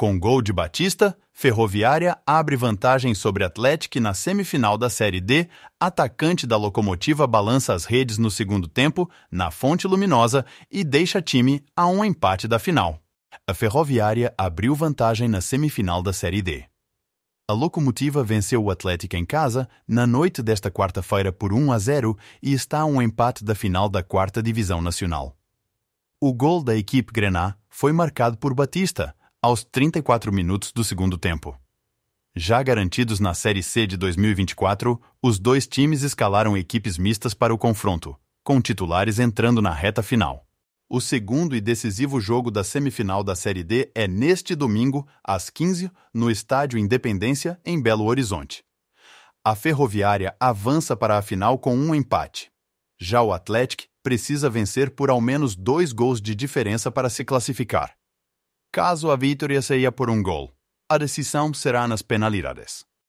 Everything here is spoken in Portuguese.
Com gol de Batista, Ferroviária abre vantagem sobre Atlético na semifinal da Série D. Atacante da Locomotiva balança as redes no segundo tempo, na Fonte Luminosa, e deixa time a um empate da final. A Ferroviária abriu vantagem na semifinal da Série D. A Locomotiva venceu o Atlético em casa na noite desta quarta-feira por 1 a 0 e está a um empate da final da quarta divisão nacional. O gol da equipe Grená foi marcado por Batista, aos 34 minutos do segundo tempo. Já garantidos na Série C de 2024, os dois times escalaram equipes mistas para o confronto, com titulares entrando na reta final. O segundo e decisivo jogo da semifinal da Série D é neste domingo, às 15, no Estádio Independência, em Belo Horizonte. A Ferroviária avança para a final com um empate. Já o Atlético precisa vencer por ao menos dois gols de diferença para se classificar. Caso a vitória seja por um gol, a decisão será nas penalidades.